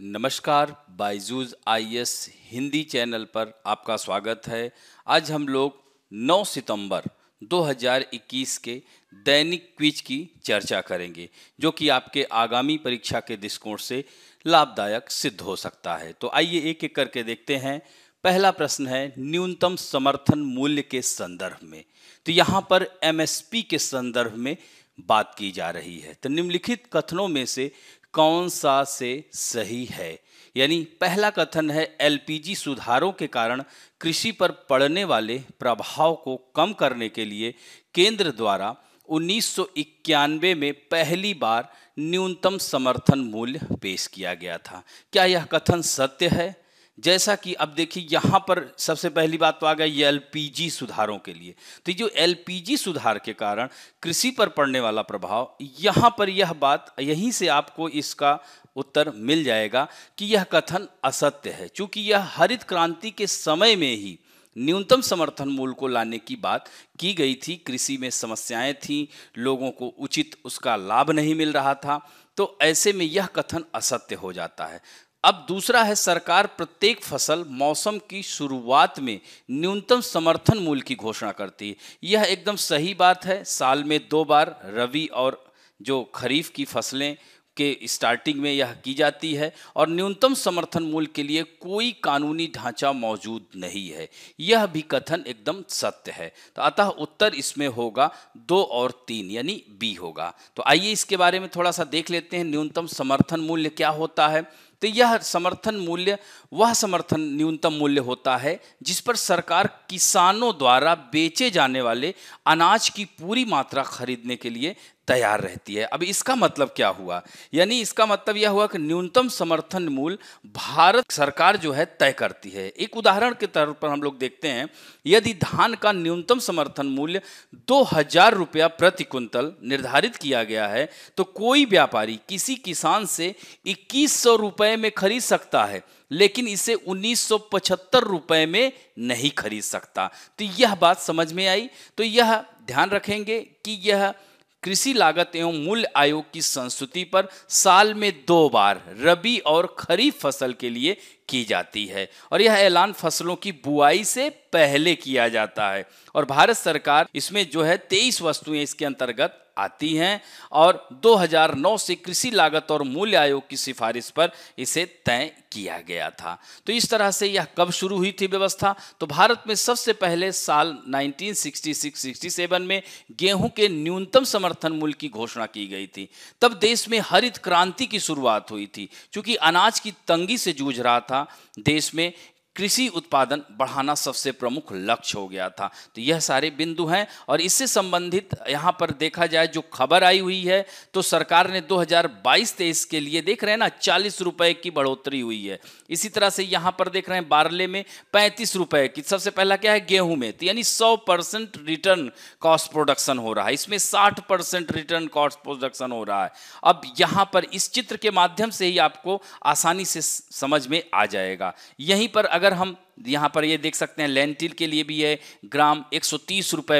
नमस्कार Byju's S Hindi channel पर आपका स्वागत है आज हम लोग 9 सितंबर 2021 के दैनिक क्विज की चर्चा करेंगे जो कि आपके आगामी परीक्षा के दृष्टिकोण से लाभदायक सिद्ध हो सकता है तो आइए एक एक करके देखते हैं पहला प्रश्न है न्यूनतम समर्थन मूल्य के संदर्भ में तो यहाँ पर एमएसपी के संदर्भ में बात की जा रही है तो निम्नलिखित कथनों में से कौन सा से सही है यानी पहला कथन है एलपीजी सुधारों के कारण कृषि पर पड़ने वाले प्रभाव को कम करने के लिए केंद्र द्वारा 1991 में पहली बार न्यूनतम समर्थन मूल्य पेश किया गया था क्या यह कथन सत्य है जैसा कि अब देखिए यहाँ पर सबसे पहली बात तो आ गई एल पी सुधारों के लिए तो जो एल सुधार के कारण कृषि पर पड़ने वाला प्रभाव यहाँ पर यह बात यहीं से आपको इसका उत्तर मिल जाएगा कि यह कथन असत्य है क्योंकि यह हरित क्रांति के समय में ही न्यूनतम समर्थन मूल्य को लाने की बात की गई थी कृषि में समस्याएं थीं लोगों को उचित उसका लाभ नहीं मिल रहा था तो ऐसे में यह कथन असत्य हो जाता है अब दूसरा है सरकार प्रत्येक फसल मौसम की शुरुआत में न्यूनतम समर्थन मूल्य की घोषणा करती है यह एकदम सही बात है साल में दो बार रवि और जो खरीफ की फसलें के स्टार्टिंग में यह की जाती है और न्यूनतम समर्थन मूल्य के लिए कोई कानूनी ढांचा मौजूद नहीं है यह भी कथन एकदम सत्य है तो अतः उत्तर इसमें होगा दो और तीन यानी बी होगा तो आइए इसके बारे में थोड़ा सा देख लेते हैं न्यूनतम समर्थन मूल्य क्या होता है तो यह समर्थन मूल्य वह समर्थन न्यूनतम मूल्य होता है जिस पर सरकार किसानों द्वारा बेचे जाने वाले अनाज की पूरी मात्रा खरीदने के लिए तैयार रहती है अब इसका मतलब क्या हुआ यानी इसका मतलब यह हुआ कि न्यूनतम समर्थन मूल्य भारत सरकार जो है तय करती है एक उदाहरण के तौर पर हम लोग देखते हैं यदि धान का न्यूनतम समर्थन मूल्य दो हजार रुपया प्रति कुंतल निर्धारित किया गया है तो कोई व्यापारी किसी किसान से इक्कीस सौ रुपये रुपए में खरीद सकता है लेकिन इसे उन्नीस रुपए में नहीं खरीद सकता तो यह बात समझ में आई तो यह ध्यान रखेंगे कि यह कृषि लागत एवं मूल्य आयोग की संस्तुति पर साल में दो बार रबी और खरीफ फसल के लिए की जाती है और यह ऐलान फसलों की बुआई से पहले किया जाता है और भारत सरकार इसमें जो है तेईस वस्तुएं इसके अंतर्गत आती हैं और 2009 से कृषि लागत और मूल्य आयोग की सिफारिश पर इसे तय किया गया था तो इस तरह से यह कब शुरू हुई थी व्यवस्था तो भारत में सबसे पहले साल 1966-67 में गेहूं के न्यूनतम समर्थन मूल्य की घोषणा की गई थी तब देश में हरित क्रांति की शुरुआत हुई थी क्योंकि अनाज की तंगी से जूझ रहा था देश में कृषि उत्पादन बढ़ाना सबसे प्रमुख लक्ष्य हो गया था तो यह सारे बिंदु हैं और इससे संबंधित यहाँ पर देखा जाए जो खबर आई हुई है तो सरकार ने 2022-23 के लिए देख रहे हैं ना चालीस रुपये की बढ़ोतरी हुई है इसी तरह से यहाँ पर देख रहे हैं बारले में पैंतीस रुपये की सबसे पहला क्या है गेहूं में तो यानी सौ परसेंट रिटर्न कॉस्ट प्रोडक्शन हो रहा है इसमें साठ परसेंट रिटर्न कॉस्ट प्रोडक्शन हो रहा है अब यहाँ पर इस चित्र के माध्यम से ही आपको आसानी से समझ में आ जाएगा यहीं पर अगर अगर हम यहाँ पर ये देख सकते हैं लेंटिल के लिए भी है ग्राम एक सौ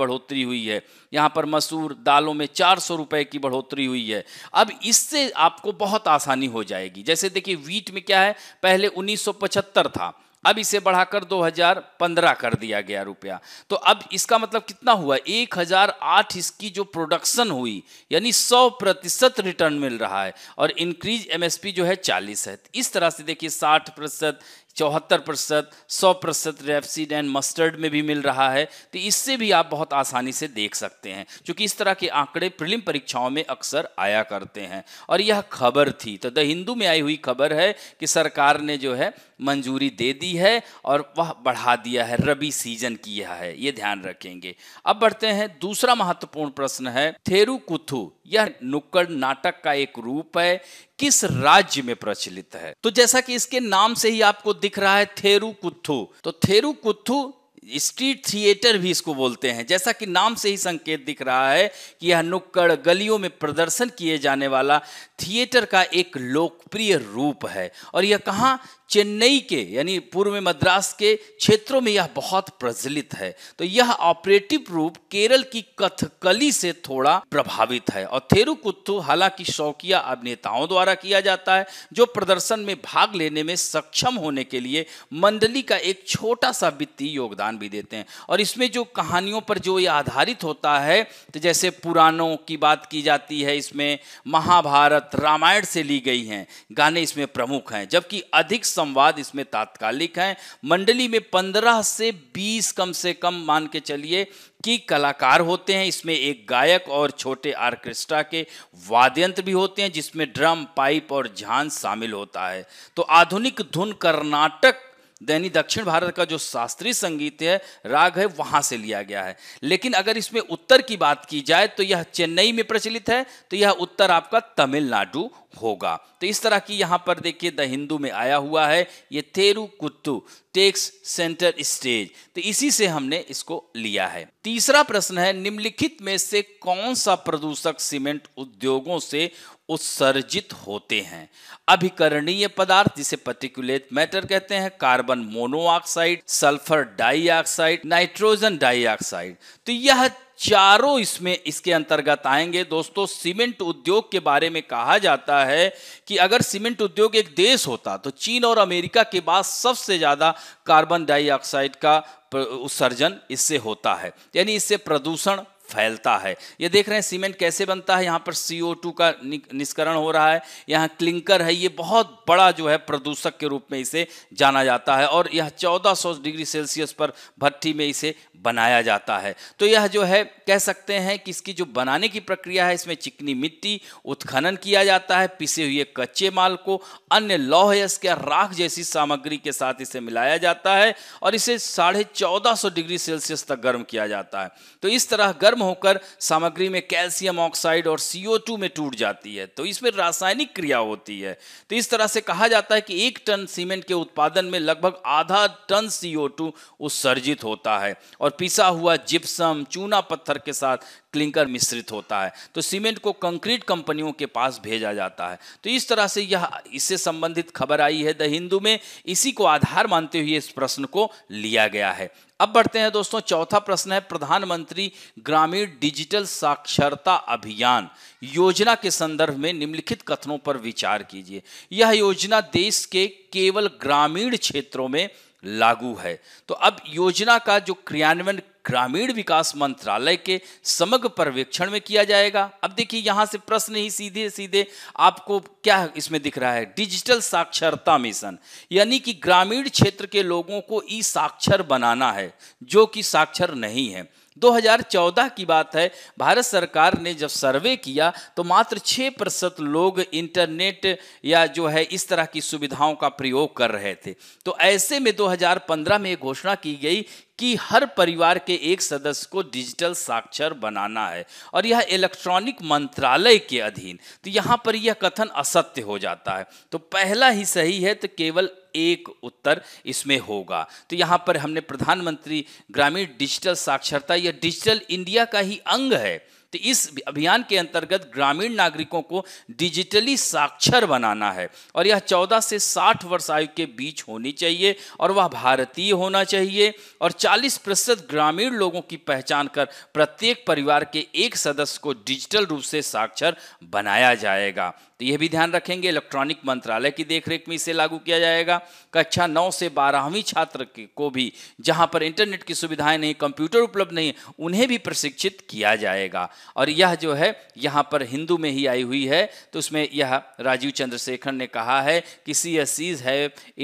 बढ़ोतरी हुई है यहाँ पर मसूर दालों में चार सौ की बढ़ोतरी हुई है अब इससे आपको बहुत आसानी हो जाएगी जैसे देखिए वीट में क्या है पहले 1975 था अब इसे बढ़ाकर 2015 कर दिया गया रुपया तो अब इसका मतलब कितना हुआ 1008 इसकी जो प्रोडक्शन हुई यानी 100 प्रतिशत रिटर्न मिल रहा है और इंक्रीज एमएसपी जो है 40 है इस तरह से देखिए 60 प्रतिशत चौहत्तर प्रतिशत सौ प्रतिशत रेपसीड एंड मस्टर्ड में भी मिल रहा है तो इससे भी आप बहुत आसानी से देख सकते हैं क्योंकि इस तरह के आंकड़े प्रिलिम परीक्षाओं में अक्सर आया करते हैं और यह खबर थी तो द हिंदू में आई हुई खबर है कि सरकार ने जो है मंजूरी दे दी है और वह बढ़ा दिया है रबी सीजन किया है ये ध्यान रखेंगे अब बढ़ते हैं दूसरा महत्वपूर्ण प्रश्न है थेरुकुथु कुथु यह नुक्कड़ नाटक का एक रूप है किस राज्य में प्रचलित है तो जैसा कि इसके नाम से ही आपको दिख रहा है थेरु कुत्थू तो थेरू कुत्थू स्ट्रीट थिएटर भी इसको बोलते हैं जैसा कि नाम से ही संकेत दिख रहा है कि यह नुक्कड़ गलियों में प्रदर्शन किए जाने वाला थिएटर का एक लोकप्रिय रूप है और यह कहाँ चेन्नई के यानी पूर्व में मद्रास के क्षेत्रों में यह बहुत प्रचलित है तो यह ऑपरेटिव रूप केरल की कथकली से थोड़ा प्रभावित है और थेरुकुत्थु हालांकि शौकिया अभिनेताओं द्वारा किया जाता है जो प्रदर्शन में भाग लेने में सक्षम होने के लिए मंडली का एक छोटा सा वित्तीय योगदान ज्ञान भी देते हैं और इसमें जो कहानियों पर जो ये आधारित होता है तो जैसे पुराणों की बात की जाती है इसमें महाभारत रामायण से ली गई हैं गाने इसमें प्रमुख हैं जबकि अधिक संवाद इसमें तात्कालिक हैं मंडली में पंद्रह से बीस कम से कम मान के चलिए कि कलाकार होते हैं इसमें एक गायक और छोटे आर्केस्ट्रा के वाद्यंत्र भी होते हैं जिसमें ड्रम पाइप और झान शामिल होता है तो आधुनिक धुन कर्नाटक दैनिक दक्षिण भारत का जो शास्त्रीय संगीत है राग है वहां से लिया गया है लेकिन अगर इसमें उत्तर की बात की जाए तो यह चेन्नई में प्रचलित है तो यह उत्तर आपका तमिलनाडु होगा तो इस तरह की यहां पर देखिए द हिंदू में आया हुआ है ये Therukoothu takes centre stage तो इसी से हमने इसको लिया है तीसरा प्रश्न है निम्नलिखित में से कौन सा प्रदूषक सीमेंट उद्योगों से उत्सर्जित होते हैं अभिकरणीय पदार्थ जिसे पर्टिकुलेट मैटर कहते हैं carbon monoxide sulphur dioxide nitrogen dioxide तो यह चारों इसमें इसके अंतर्गत आएंगे दोस्तों सीमेंट उद्योग के बारे में कहा जाता है कि अगर सीमेंट उद्योग एक देश होता तो चीन और अमेरिका के बाद सबसे ज़्यादा कार्बन डाइऑक्साइड का उत्सर्जन इससे होता है यानी इससे प्रदूषण फैलता है ये देख रहे हैं सीमेंट कैसे बनता है यहाँ पर CO2 का निष्करण हो रहा है यहाँ क्लिंकर है ये बहुत बड़ा जो है प्रदूषक के रूप में इसे जाना जाता है और यह 1400 डिग्री सेल्सियस पर भट्टी में इसे बनाया जाता है तो यह जो है कह सकते हैं कि इसकी जो बनाने की प्रक्रिया है इसमें चिकनी मिट्टी उत्खनन किया जाता है पिसे हुए कच्चे माल को अन्य लौह या राख जैसी सामग्री के साथ इसे मिलाया जाता है और इसे साढ़े चौदह डिग्री सेल्सियस तक गर्म किया जाता है तो इस तरह गर्म होकर सामग्री में कैल्शियम ऑक्साइड और CO2 में टूट जाती है तो इसमें रासायनिक क्रिया होती है तो इस तरह से कहा जाता है कि एक टन सीमेंट के उत्पादन में लगभग आधा टन CO2 उत्सर्जित होता है और पिसा हुआ जिप्सम चूना पत्थर के साथ क्लिंकर मिश्रित होता है तो सीमेंट को कंक्रीट कंपनियों के पास भेजा जाता है तो इस तरह से यह इससे संबंधित खबर आई है द हिंदू में इसी को आधार मानते हुए इस प्रश्न को लिया गया है अब बढ़ते हैं दोस्तों चौथा प्रश्न है प्रधानमंत्री ग्रामीण डिजिटल साक्षरता अभियान योजना के संदर्भ में निम्नलिखित कथनों पर विचार कीजिए यह योजना देश के केवल ग्रामीण क्षेत्रों में लागू है तो अब योजना का जो क्रियान्वयन ग्रामीण विकास मंत्रालय के समग्र पर्यवेक्षण में किया जाएगा अब देखिए यहां से प्रश्न ही सीधे सीधे आपको क्या इसमें दिख रहा है डिजिटल साक्षरता मिशन यानी कि ग्रामीण क्षेत्र के लोगों को ई साक्षर बनाना है जो कि साक्षर नहीं है 2014 की बात है भारत सरकार ने जब सर्वे किया तो मात्र 6 प्रतिशत लोग इंटरनेट या जो है इस तरह की सुविधाओं का प्रयोग कर रहे थे तो ऐसे में 2015 में घोषणा की गई कि हर परिवार के एक सदस्य को डिजिटल साक्षर बनाना है और यह इलेक्ट्रॉनिक मंत्रालय के अधीन तो यहाँ पर यह कथन असत्य हो जाता है तो पहला ही सही है तो केवल एक उत्तर इसमें होगा तो यहाँ पर हमने प्रधानमंत्री ग्रामीण डिजिटल साक्षरता या डिजिटल इंडिया का ही अंग है तो इस अभियान के अंतर्गत ग्रामीण नागरिकों को डिजिटली साक्षर बनाना है और यह 14 से 60 वर्ष आयु के बीच होनी चाहिए और वह भारतीय होना चाहिए और 40 प्रतिशत ग्रामीण लोगों की पहचान कर प्रत्येक परिवार के एक सदस्य को डिजिटल रूप से साक्षर बनाया जाएगा तो यह भी ध्यान रखेंगे इलेक्ट्रॉनिक मंत्रालय की देखरेख में इसे लागू किया जाएगा कक्षा नौ से बारहवीं छात्र को भी जहाँ पर इंटरनेट की सुविधाएं नहीं कंप्यूटर उपलब्ध नहीं उन्हें भी प्रशिक्षित किया जाएगा और यह जो है यहाँ पर हिंदू में ही आई हुई है तो उसमें यह राजीव चंद्रशेखर ने कहा है कि C S Cs has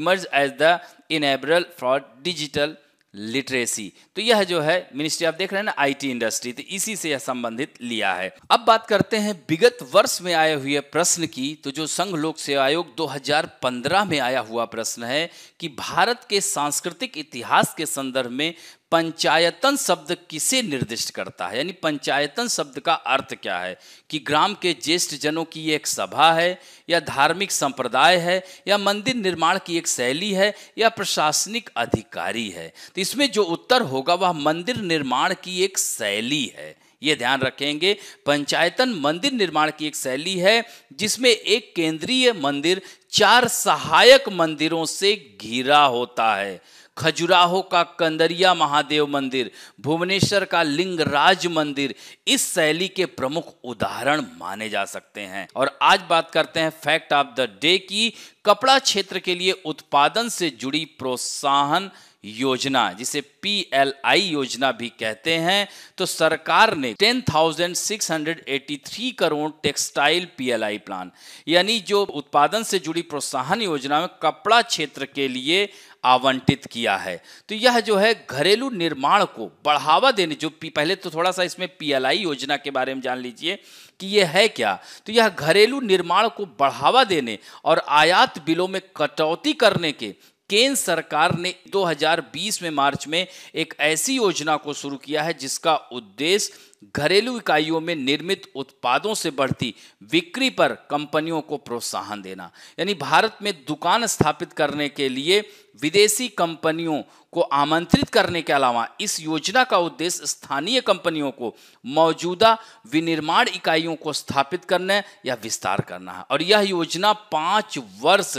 emerge as the enabler for digital literacy तो यह जो है मिनिस्ट्री आप देख रहे हैं ना आईटी इंडस्ट्री तो इसी से यह संबंधित लिया है अब बात करते हैं विगत वर्ष में आए हुए प्रश्न की तो जो संघ लोक सेवा आयोग 2015 में आया हुआ प्रश्न है कि भारत के सांस्कृतिक इतिहास के संदर्भ में पंचायतन शब्द किसे निर्दिष्ट करता है यानी पंचायतन शब्द का अर्थ क्या है कि ग्राम के ज्येष्ठ जनों की एक सभा है या धार्मिक संप्रदाय है या मंदिर निर्माण की एक शैली है या प्रशासनिक अधिकारी है तो इसमें जो उत्तर होगा वह मंदिर निर्माण की एक शैली है ये ध्यान रखेंगे पंचायतन मंदिर निर्माण की एक शैली है जिसमें एक केंद्रीय मंदिर चार सहायक मंदिरों से घिरा होता है खजुराहो का कंदरिया महादेव मंदिर भुवनेश्वर का लिंगराज मंदिर इस शैली के प्रमुख उदाहरण माने जा सकते हैं और आज बात करते हैं फैक्ट ऑफ द डे की कपड़ा क्षेत्र के लिए उत्पादन से जुड़ी प्रोत्साहन योजना जिसे पीएलआई योजना भी कहते हैं तो सरकार ने 10,683 करोड़ टेक्सटाइल पीएलआई प्लान यानी जो उत्पादन से जुड़ी प्रोत्साहन योजना में कपड़ा क्षेत्र के लिए आवंटित किया है तो यह जो है घरेलू निर्माण को बढ़ावा देने जो पहले तो थोड़ा सा इसमें पीएलआई योजना के बारे में जान लीजिए कि यह है क्या तो यह घरेलू निर्माण को बढ़ावा देने और आयात बिलों में कटौती करने के केंद्र सरकार ने 2020 में मार्च में एक ऐसी योजना को शुरू किया है जिसका उद्देश्य घरेलू इकाइयों में निर्मित उत्पादों से बढ़ती बिक्री पर कंपनियों को प्रोत्साहन देना यानी भारत में दुकान स्थापित करने के लिए विदेशी कंपनियों को आमंत्रित करने के अलावा इस योजना का उद्देश्य स्थानीय कंपनियों को मौजूदा विनिर्माण इकाइयों को स्थापित करने या विस्तार करना है और यह योजना पाँच वर्ष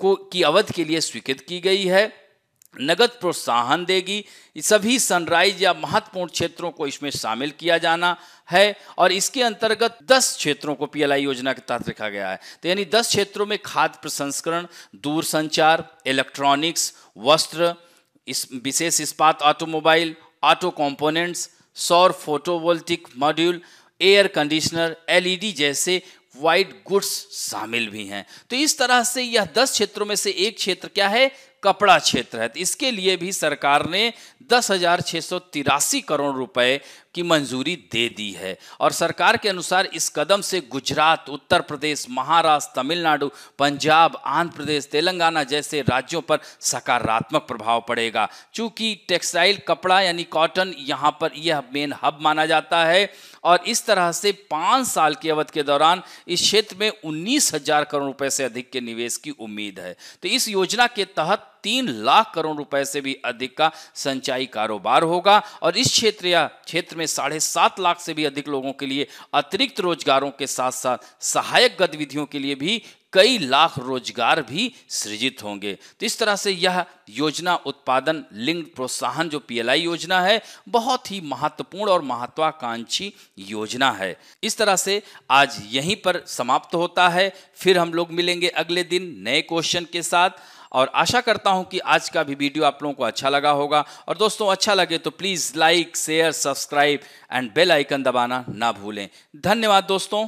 को की अवधि के लिए स्वीकृत की गई है नगद प्रोत्साहन देगी सभी सनराइज या महत्वपूर्ण क्षेत्रों को इसमें शामिल किया जाना है और इसके अंतर्गत 10 क्षेत्रों को पीएलआई योजना के तहत रखा गया है तो यानी 10 क्षेत्रों में खाद्य प्रसंस्करण दूर संचार इलेक्ट्रॉनिक्स वस्त्र इस विशेष इस्पात ऑटोमोबाइल ऑटो कंपोनेंट्स सौर photovoltaic module air conditioner LED जैसे वाइट गुड्स शामिल भी हैं तो इस तरह से यह दस क्षेत्रों में से एक क्षेत्र क्या है कपड़ा क्षेत्र है तो इसके लिए भी सरकार ने दस हजार छः सौ तिरासी करोड़ रुपए की मंजूरी दे दी है और सरकार के अनुसार इस कदम से गुजरात उत्तर प्रदेश महाराष्ट्र तमिलनाडु पंजाब आंध्र प्रदेश तेलंगाना जैसे राज्यों पर सकारात्मक प्रभाव पड़ेगा क्योंकि टेक्सटाइल कपड़ा यानी कॉटन यहाँ पर यह मेन हब माना जाता है और इस तरह से पाँच साल की अवधि के दौरान इस क्षेत्र में उन्नीस हजार करोड़ रुपए से अधिक के निवेश की उम्मीद है तो इस योजना के तहत तीन लाख करोड़ रुपए से भी अधिक का संचाई कारोबार होगा और इस क्षेत्र या क्षेत्र में साढ़े सात लाख से भी अधिक लोगों के लिए अतिरिक्त रोजगारों के साथ साथ सहायक गतिविधियों के लिए भी कई लाख रोजगार भी सृजित होंगे तो इस तरह से यह योजना उत्पादन लिंग प्रोत्साहन जो पीएलआई योजना है बहुत ही महत्वपूर्ण और महत्वाकांक्षी योजना है इस तरह से आज यहीं पर समाप्त होता है फिर हम लोग मिलेंगे अगले दिन नए क्वेश्चन के साथ और आशा करता हूँ कि आज का भी वीडियो आप लोगों को अच्छा लगा होगा और दोस्तों अच्छा लगे तो please like share subscribe and bell icon दबाना ना भूलें धन्यवाद दोस्तों